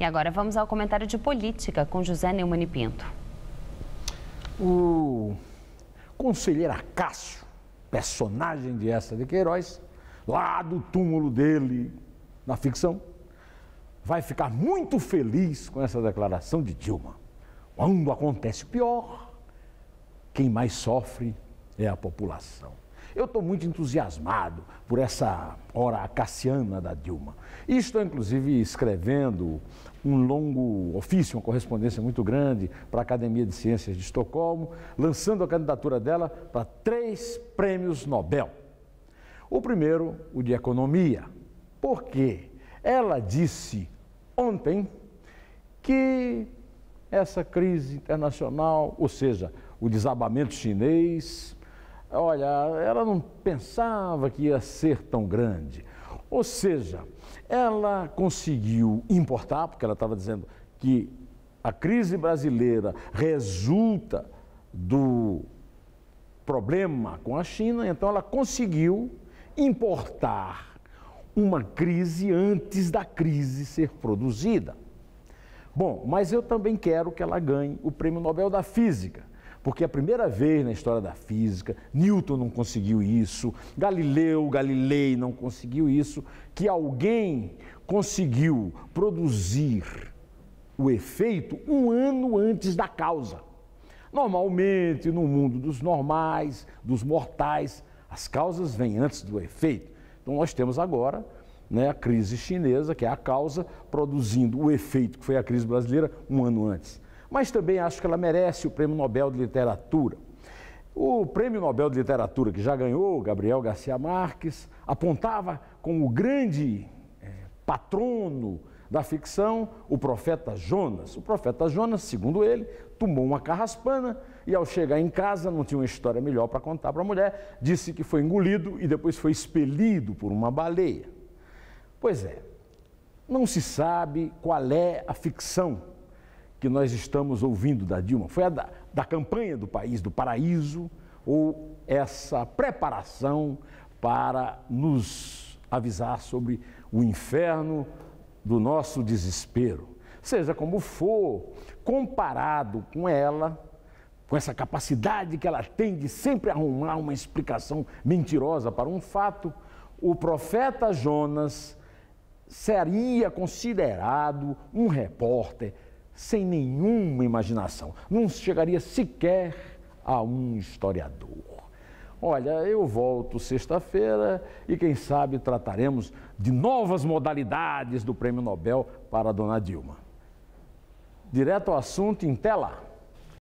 E agora vamos ao comentário de política com José Neumann Pinto. O conselheiro Acácio, personagem de essa de Queiroz, lá do túmulo dele na ficção, vai ficar muito feliz com essa declaração de Dilma. Quando acontece o pior, quem mais sofre é a população. Eu estou muito entusiasmado por essa hora cassiana da Dilma. E estou, inclusive, escrevendo um longo ofício, uma correspondência muito grande para a Academia de Ciências de Estocolmo, lançando a candidatura dela para três prêmios Nobel. O primeiro, o de Economia. Por quê? Ela disse ontem que essa crise internacional, ou seja, o desabamento chinês, olha, ela não pensava que ia ser tão grande. Ou seja, ela conseguiu importar, porque ela estava dizendo que a crise brasileira resulta do problema com a China, então ela conseguiu importar uma crise antes da crise ser produzida. Bom, mas eu também quero que ela ganhe o Prêmio Nobel da Física porque é a primeira vez na história da física, Newton não conseguiu isso, Galileu Galilei não conseguiu isso, que alguém conseguiu produzir o efeito um ano antes da causa. Normalmente, no mundo dos normais, dos mortais, as causas vêm antes do efeito. Então, nós temos agora né, a crise chinesa, que é a causa, produzindo o efeito que foi a crise brasileira um ano antes mas também acho que ela merece o Prêmio Nobel de Literatura. O Prêmio Nobel de Literatura que já ganhou, Gabriel Garcia Marques, apontava como o grande é, patrono da ficção o profeta Jonas. O profeta Jonas, segundo ele, tomou uma carraspana e ao chegar em casa não tinha uma história melhor para contar para a mulher, disse que foi engolido e depois foi expelido por uma baleia. Pois é, não se sabe qual é a ficção que nós estamos ouvindo da Dilma? Foi a da, da campanha do país, do paraíso, ou essa preparação para nos avisar sobre o inferno do nosso desespero? Seja como for, comparado com ela, com essa capacidade que ela tem de sempre arrumar uma explicação mentirosa para um fato, o profeta Jonas seria considerado um repórter sem nenhuma imaginação. Não chegaria sequer a um historiador. Olha, eu volto sexta-feira e quem sabe trataremos de novas modalidades do Prêmio Nobel para a dona Dilma. Direto ao assunto em tela.